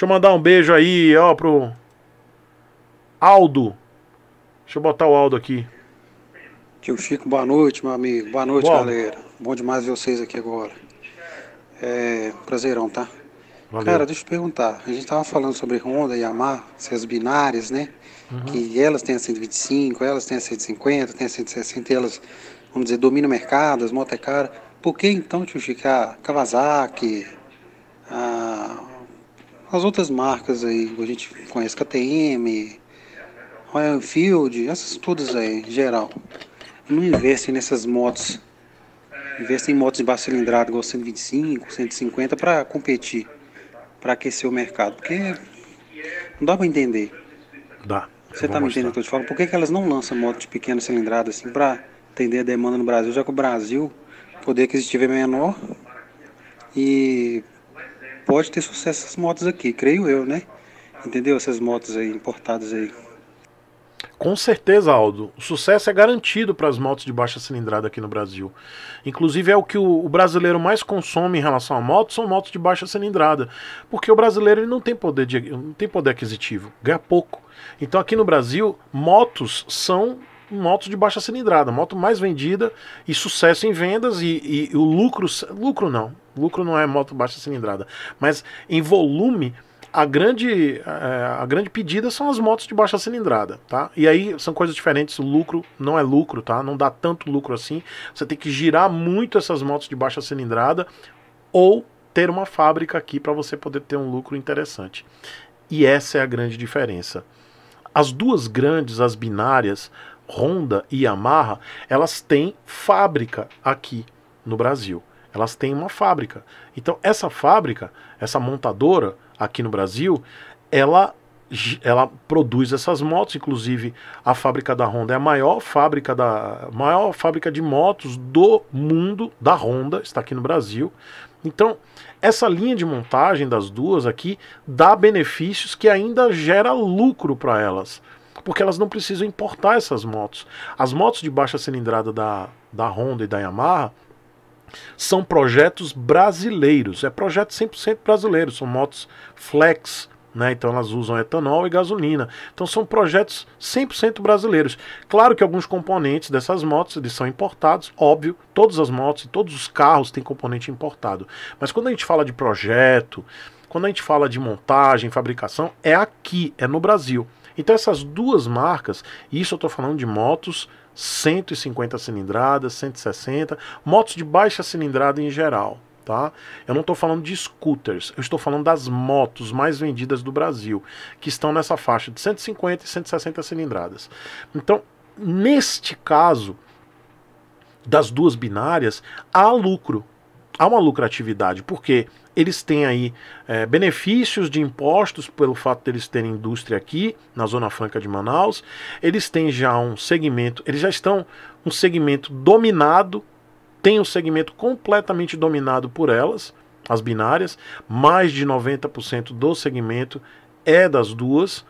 Deixa eu mandar um beijo aí, ó, pro Aldo. Deixa eu botar o Aldo aqui. Tio Chico, boa noite, meu amigo. Boa noite, boa. galera. Bom demais ver vocês aqui agora. É, prazerão, tá? Valeu. Cara, deixa eu perguntar. A gente tava falando sobre Honda e Yamaha, essas binárias, né? Uhum. Que elas têm a 125, elas têm a 150, têm a 160, elas, vamos dizer, dominam o mercado, as motos é cara. Por que então, tio Chico, a Kawasaki, a as outras marcas aí, a gente conhece KTM, Royal Enfield, essas todas aí, em geral. Não investem nessas motos. Investem em motos de baixa cilindrada, igual 125, 150, para competir, para aquecer o mercado. Porque não dá para entender. Dá. Você tá me entendendo o que eu te falo? Por que, que elas não lançam motos de pequena cilindrada assim para atender a demanda no Brasil? Já que o Brasil, poder aquisitivo é menor e pode ter sucesso essas motos aqui, creio eu, né? Entendeu? Essas motos aí importadas aí. Com certeza, Aldo. O sucesso é garantido para as motos de baixa cilindrada aqui no Brasil. Inclusive, é o que o, brasileiro mais consome em relação a motos, são motos de baixa cilindrada. Porque o brasileiro ele não, tem poder de, não tem poder aquisitivo, ganha pouco. Então, aqui no Brasil, motos são motos de baixa cilindrada, moto mais vendida e sucesso em vendas e, e, e o lucro. Lucro não, lucro não é moto baixa cilindrada. Mas em volume, a grande, eh, a grande pedida são as motos de baixa cilindrada, tá? E aí são coisas diferentes, o lucro não é lucro, tá? Não dá tanto lucro assim. Você tem que girar muito essas motos de baixa cilindrada ou ter uma fábrica aqui para você poder ter um lucro interessante. E essa é a grande diferença. As duas grandes, as binárias, Honda e Yamaha, elas têm fábrica aqui no Brasil. Elas têm uma fábrica. Então, essa fábrica, essa montadora aqui no Brasil, ela ela produz essas motos, inclusive a fábrica da Honda é a maior fábrica da maior fábrica de motos do mundo da Honda, está aqui no Brasil. Então, essa linha de montagem das duas aqui dá benefícios que ainda gera lucro para elas, porque elas não precisam importar essas motos. As motos de baixa cilindrada da, da Honda e da Yamaha são projetos brasileiros, é projeto 100% brasileiro, são motos flex, né? Então elas usam etanol e gasolina. Então são projetos 100% brasileiros. Claro que alguns componentes dessas motos eles são importados, óbvio, todas as motos e todos os carros têm componente importado. Mas quando a gente fala de projeto, quando a gente fala de montagem, fabricação, é aqui, é no Brasil. Então essas duas marcas, isso eu estou falando de motos 150 cilindradas, 160, motos de baixa cilindrada em geral. Tá? Eu não estou falando de scooters, eu estou falando das motos mais vendidas do Brasil, que estão nessa faixa de 150 e 160 cilindradas. Então, neste caso das duas binárias, há lucro há uma lucratividade, porque eles têm aí é, benefícios de impostos pelo fato deles de terem indústria aqui na Zona Franca de Manaus, eles têm já um segmento, eles já estão um segmento dominado, tem um segmento completamente dominado por elas, as binárias, mais de 90% do segmento é das duas.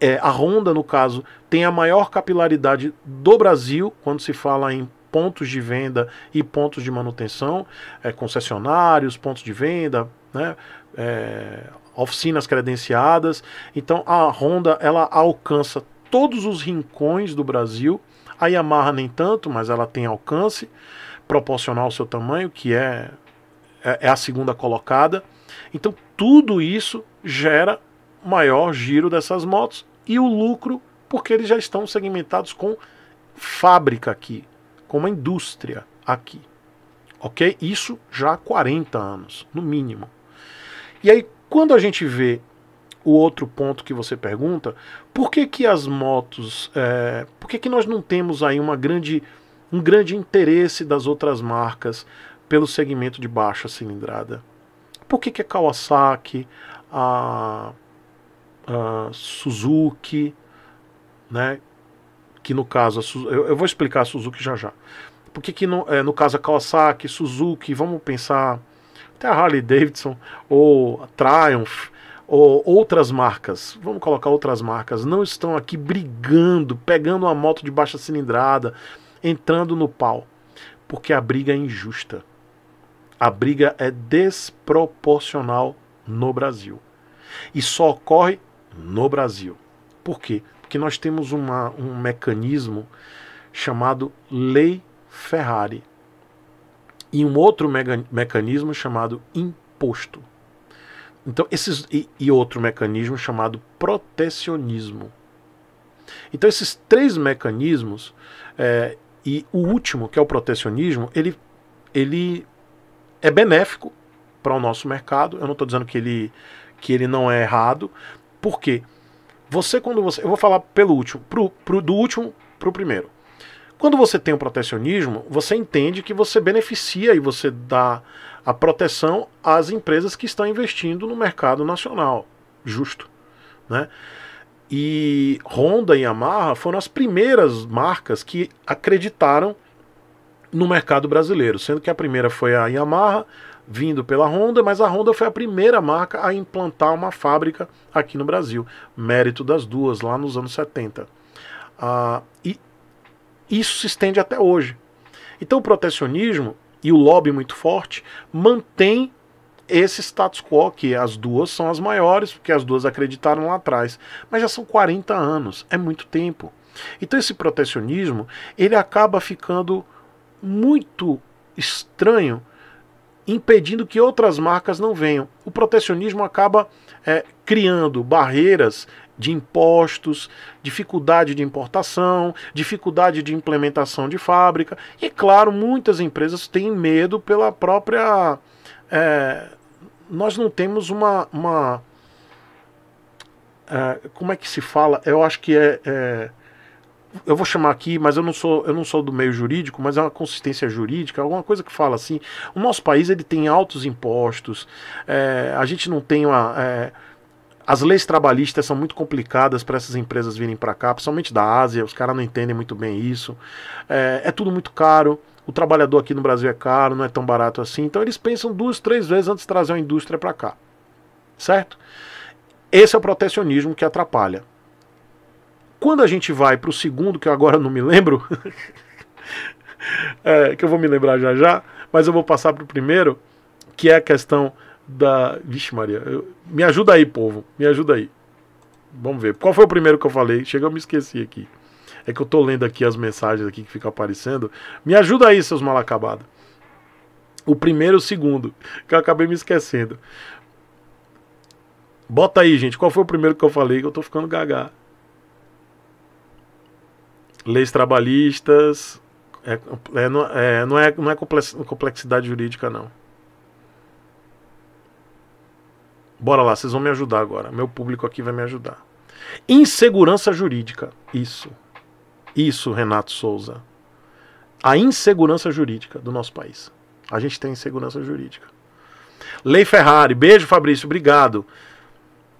É, a Honda, no caso, tem a maior capilaridade do Brasil quando se fala em pontos de venda e pontos de manutenção, é, concessionários, pontos de venda, né? É, oficinas credenciadas. Então a Honda ela alcança todos os rincões do Brasil. A Yamaha nem tanto, mas ela tem alcance proporcional ao seu tamanho, que é, é, é a segunda colocada. Então tudo isso gera maior giro dessas motos e o lucro, porque eles já estão segmentados com fábrica aqui com uma indústria aqui. Ok? Isso já há 40 anos, no mínimo. E aí, quando a gente vê o outro ponto que você pergunta, por que, que as motos. É, por que, que nós não temos aí uma grande, um grande interesse das outras marcas pelo segmento de baixa cilindrada? Por que, que a Kawasaki, a, a Suzuki, né, que no caso, a, eu, eu, vou explicar a Suzuki já já. Por que, que no, é, no caso a Kawasaki, Suzuki, vamos pensar até a Harley Davidson ou a Triumph ou outras marcas, vamos colocar outras marcas, não estão aqui brigando, pegando uma moto de baixa cilindrada, entrando no pau, porque a briga é injusta. A briga é desproporcional no Brasil. E só ocorre no Brasil. Por quê? Porque nós temos uma, um mecanismo chamado Lei Ferrari e um outro mecanismo chamado imposto. Então, esses e, e outro mecanismo chamado protecionismo. Então, esses três mecanismos é, e o último, que é o protecionismo, ele, ele é benéfico para o nosso mercado. Eu não estou dizendo que ele, que ele não é errado, Por quê? Você, quando você. Eu vou falar pelo último, pro, pro, do último para o primeiro. Quando você tem o um protecionismo, você entende que você beneficia e você dá a proteção às empresas que estão investindo no mercado nacional. Justo. Né? E Honda e Yamaha foram as primeiras marcas que acreditaram no mercado brasileiro, sendo que a primeira foi a Yamaha, vindo pela Honda, mas a Honda foi a primeira marca a implantar uma fábrica aqui no Brasil. Mérito das duas, lá nos anos 70. Ah, e isso se estende até hoje. Então o protecionismo e o lobby muito forte mantém esse status quo, que as duas são as maiores, porque as duas acreditaram lá atrás. Mas já são 40 anos, é muito tempo. Então esse protecionismo, ele acaba ficando muito estranho impedindo que outras marcas não venham. O protecionismo acaba é, criando barreiras de impostos, dificuldade de importação, dificuldade de implementação de fábrica. E, claro, muitas empresas têm medo pela própria. É, nós não temos uma. uma é, como é que se fala? Eu acho que é, é eu vou chamar aqui, mas eu não sou, eu não sou do meio jurídico, mas é uma consistência jurídica, alguma coisa que fala assim. O nosso país ele tem altos impostos, é, a gente não tem uma. É, as leis trabalhistas são muito complicadas para essas empresas virem para cá, principalmente da Ásia, os caras não entendem muito bem isso. É, é, tudo muito caro, o trabalhador aqui no Brasil é caro, não é tão barato assim. Então eles pensam duas, três vezes antes de trazer a indústria para cá, certo? Esse é o protecionismo que atrapalha. Quando a gente vai para o segundo, que eu agora não me lembro, é, que eu vou me lembrar já já, mas eu vou passar para o primeiro, que é a questão da. Vixe, Maria, eu... me ajuda aí, povo, me ajuda aí. Vamos ver. Qual foi o primeiro que eu falei? Chega, eu me esqueci aqui. É que eu tô lendo aqui as mensagens aqui que fica aparecendo. Me ajuda aí, seus mal acabados. O primeiro e o segundo, que eu acabei me esquecendo. Bota aí, gente, qual foi o primeiro que eu falei que eu tô ficando gaga leis trabalhistas. É, é, é, não, é, não é, é complexidade jurídica, não. Bora lá, vocês vão me ajudar agora. Meu público aqui vai me ajudar. Insegurança jurídica. Isso. Isso, Renato Souza. A insegurança jurídica do nosso país. A gente tem insegurança jurídica. Lei Ferrari. Beijo, Fabrício. Obrigado.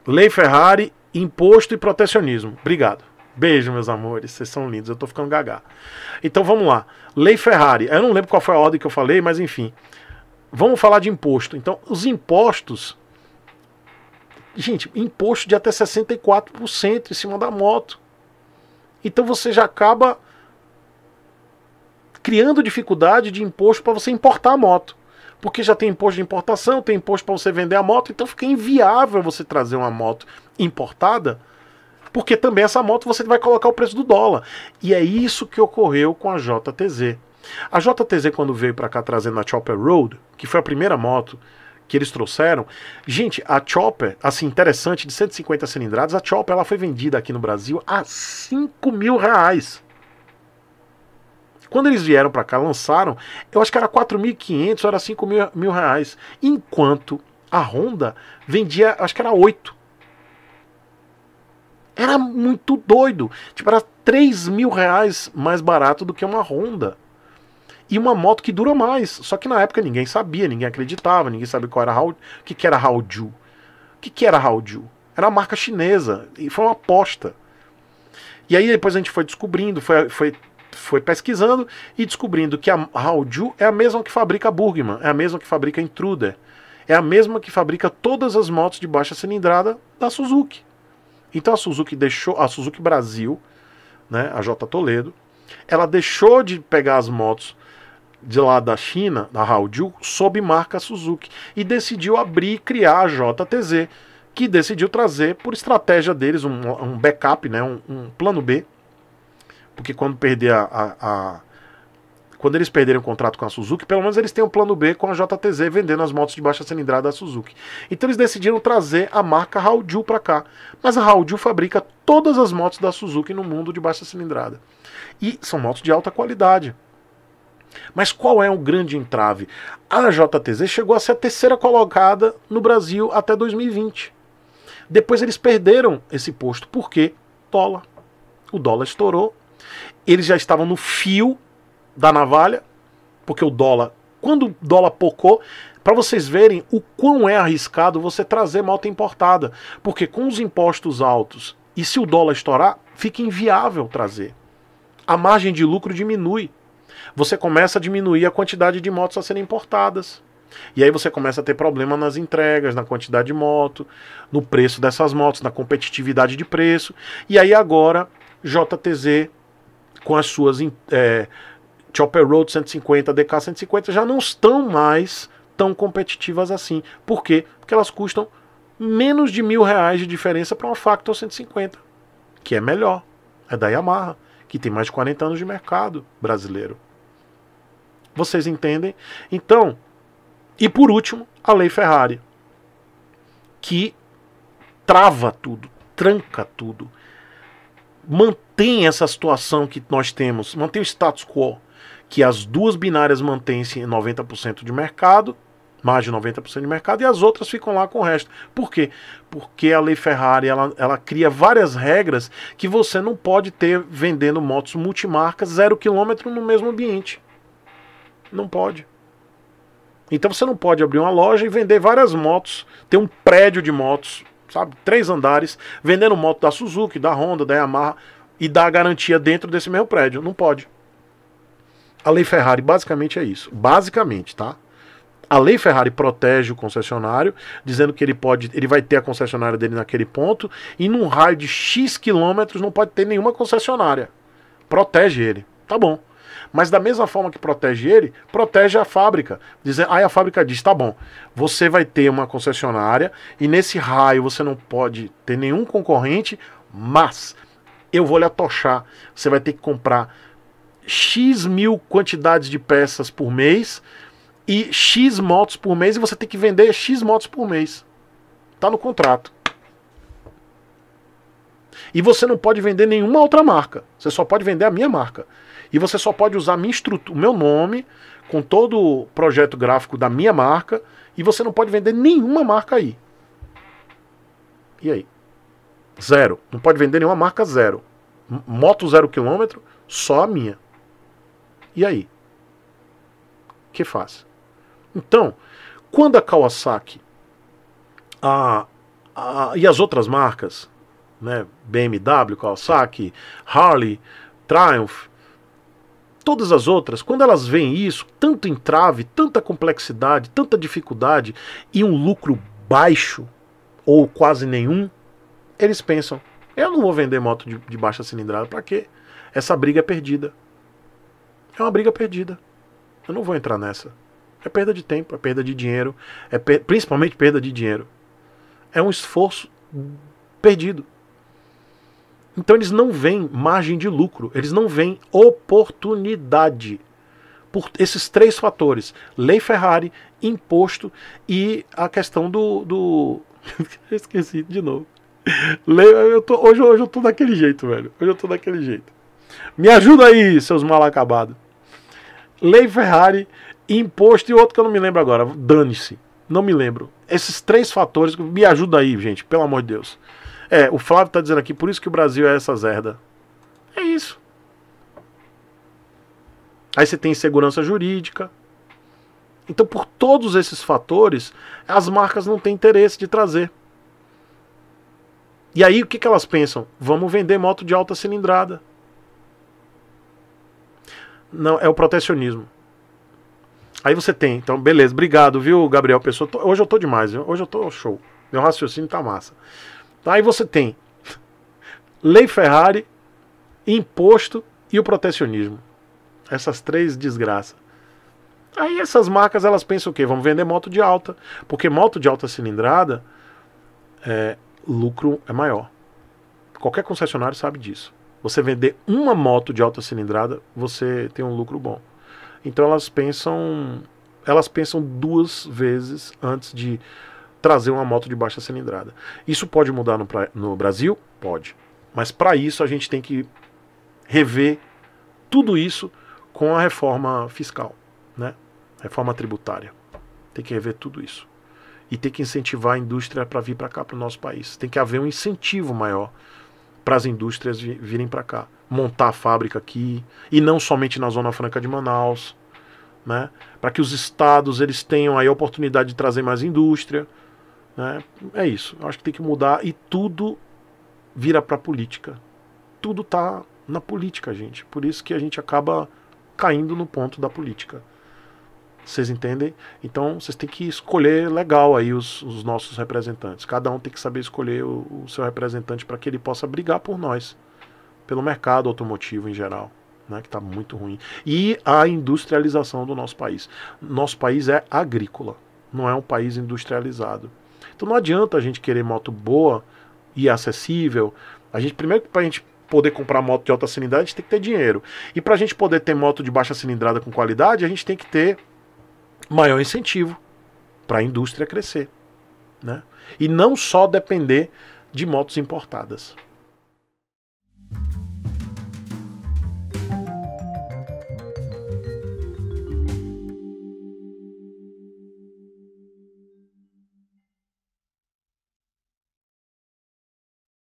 Lei Ferrari, imposto e protecionismo. Obrigado. Beijo, meus amores. Vocês são lindos. Eu tô ficando gaga. Então vamos lá. Lei Ferrari. Eu não lembro qual foi a ordem que eu falei, mas enfim. Vamos falar de imposto. Então, os impostos. Gente, imposto de até 64% em cima da moto. Então você já acaba criando dificuldade de imposto para você importar a moto. Porque já tem imposto de importação, tem imposto para você vender a moto, então fica inviável você trazer uma moto importada porque também essa moto você vai colocar o preço do dólar. E é isso que ocorreu com a JTZ. A JTZ, quando veio para cá trazendo a Chopper Road, que foi a primeira moto que eles trouxeram, gente, a Chopper, assim, interessante, de 150 cilindradas, a Chopper ela foi vendida aqui no Brasil a 5 mil reais. Quando eles vieram para cá, lançaram, eu acho que era 4.500, era 5 mil, mil reais. Enquanto a Honda vendia, acho que era 8 era muito doido. Tipo, era 3 mil reais mais barato do que uma Honda. E uma moto que dura mais. Só que na época ninguém sabia, ninguém acreditava, ninguém sabia qual era o que, que era Haoju. O que, que era Haoju? Era uma marca chinesa. E foi uma aposta. E aí depois a gente foi descobrindo, foi, foi, foi pesquisando e descobrindo que a Haoju é a mesma que fabrica a Burgman, é a mesma que fabrica a Intruder, é a mesma que fabrica todas as motos de baixa cilindrada da Suzuki. Então a Suzuki deixou, a Suzuki Brasil, né, a J Toledo, ela deixou de pegar as motos de lá da China, da Haoju, sob marca Suzuki e decidiu abrir e criar a JTZ, que decidiu trazer por estratégia deles um, um backup, né, um, um, plano B, porque quando perder a, a, a quando eles perderem o contrato com a Suzuki, pelo menos eles têm um plano B com a JTZ vendendo as motos de baixa cilindrada da Suzuki. Então eles decidiram trazer a marca Haudiu para cá. Mas a Haudiu fabrica todas as motos da Suzuki no mundo de baixa cilindrada. E são motos de alta qualidade. Mas qual é o grande entrave? A JTZ chegou a ser a terceira colocada no Brasil até 2020. Depois eles perderam esse posto porque dólar. O dólar estourou. Eles já estavam no fio da navalha, porque o dólar, quando o dólar pocou, para vocês verem o quão é arriscado você trazer malta importada, porque com os impostos altos e se o dólar estourar, fica inviável trazer. A margem de lucro diminui. Você começa a diminuir a quantidade de motos a serem importadas. E aí você começa a ter problema nas entregas, na quantidade de moto, no preço dessas motos, na competitividade de preço. E aí agora, JTZ, com as suas é, Chopper Road 150, DK 150 já não estão mais tão competitivas assim. Por quê? Porque elas custam menos de mil reais de diferença para uma Factor 150, que é melhor. É da Yamaha, que tem mais de 40 anos de mercado brasileiro. Vocês entendem? Então, e por último, a lei Ferrari, que trava tudo, tranca tudo, mantém essa situação que nós temos, mantém o status quo que as duas binárias mantêm-se em 90% de mercado, mais de 90% de mercado, e as outras ficam lá com o resto. Por quê? Porque a Lei Ferrari ela, ela cria várias regras que você não pode ter vendendo motos multimarcas zero quilômetro no mesmo ambiente. Não pode. Então você não pode abrir uma loja e vender várias motos, ter um prédio de motos, sabe, três andares, vendendo moto da Suzuki, da Honda, da Yamaha e dar garantia dentro desse mesmo prédio. Não pode. A lei Ferrari basicamente é isso. Basicamente, tá? A lei Ferrari protege o concessionário, dizendo que ele pode, ele vai ter a concessionária dele naquele ponto e num raio de X quilômetros não pode ter nenhuma concessionária. Protege ele. Tá bom. Mas da mesma forma que protege ele, protege a fábrica. Dizendo, aí a fábrica diz: tá bom, você vai ter uma concessionária e nesse raio você não pode ter nenhum concorrente, mas eu vou lhe atochar. Você vai ter que comprar X mil quantidades de peças por mês e X motos por mês e você tem que vender X motos por mês. Tá no contrato. E você não pode vender nenhuma outra marca. Você só pode vender a minha marca. E você só pode usar minha estrutura, o meu nome, com todo o projeto gráfico da minha marca. E você não pode vender nenhuma marca aí. E aí? Zero. Não pode vender nenhuma marca zero. Moto zero quilômetro, só a minha. E aí? que faz? Então, quando a Kawasaki a, a, e as outras marcas, né, BMW, Kawasaki, Harley, Triumph, todas as outras, quando elas veem isso, tanto entrave, tanta complexidade, tanta dificuldade e um lucro baixo ou quase nenhum, eles pensam: eu não vou vender moto de, de baixa cilindrada, para quê? Essa briga é perdida é uma briga perdida. Eu não vou entrar nessa. É perda de tempo, é perda de dinheiro, é per principalmente perda de dinheiro. É um esforço perdido. Então eles não veem margem de lucro, eles não veem oportunidade. Por esses três fatores: lei Ferrari, imposto e a questão do. do... Esqueci de novo. Lei, eu tô, hoje, hoje eu tô daquele jeito, velho. Hoje eu tô daquele jeito. Me ajuda aí, seus mal acabados. Lei Ferrari, imposto e outro que eu não me lembro agora. Dane-se. Não me lembro. Esses três fatores, me ajuda aí, gente, pelo amor de Deus. É, o Flávio está dizendo aqui, por isso que o Brasil é essa zerda. É isso. Aí você tem insegurança jurídica. Então, por todos esses fatores, as marcas não têm interesse de trazer. E aí, o que, que elas pensam? Vamos vender moto de alta cilindrada. Não, é o protecionismo. Aí você tem, então, beleza, obrigado, viu, Gabriel Pessoa? Tô, hoje eu tô demais, viu? hoje eu tô show. Meu raciocínio tá massa. aí você tem Lei Ferrari, imposto e o protecionismo. Essas três desgraças. Aí essas marcas elas pensam o quê? Vamos vender moto de alta, porque moto de alta cilindrada é, lucro é maior. Qualquer concessionário sabe disso. Você vender uma moto de alta cilindrada, você tem um lucro bom. Então elas pensam, elas pensam duas vezes antes de trazer uma moto de baixa cilindrada. Isso pode mudar no, no Brasil? Pode. Mas para isso a gente tem que rever tudo isso com a reforma fiscal, né? Reforma tributária. Tem que rever tudo isso. E tem que incentivar a indústria para vir para cá, para o nosso país. Tem que haver um incentivo maior para as indústrias virem para cá, montar a fábrica aqui e não somente na Zona Franca de Manaus, né? Para que os estados eles tenham aí a oportunidade de trazer mais indústria, né? É isso. Eu acho que tem que mudar e tudo vira para política. Tudo tá na política, gente. Por isso que a gente acaba caindo no ponto da política. Vocês entendem? Então vocês têm que escolher legal aí os, os, nossos representantes. Cada um tem que saber escolher o, o seu representante para que ele possa brigar por nós, pelo mercado automotivo em geral, né, que está muito ruim. E a industrialização do nosso país. Nosso país é agrícola, não é um país industrializado. Então não adianta a gente querer moto boa e acessível. A gente primeiro para a gente poder comprar moto de alta cilindrada, a gente tem que ter dinheiro. E para a gente poder ter moto de baixa cilindrada com qualidade, a gente tem que ter maior incentivo para a indústria crescer. Né? E não só depender de motos importadas.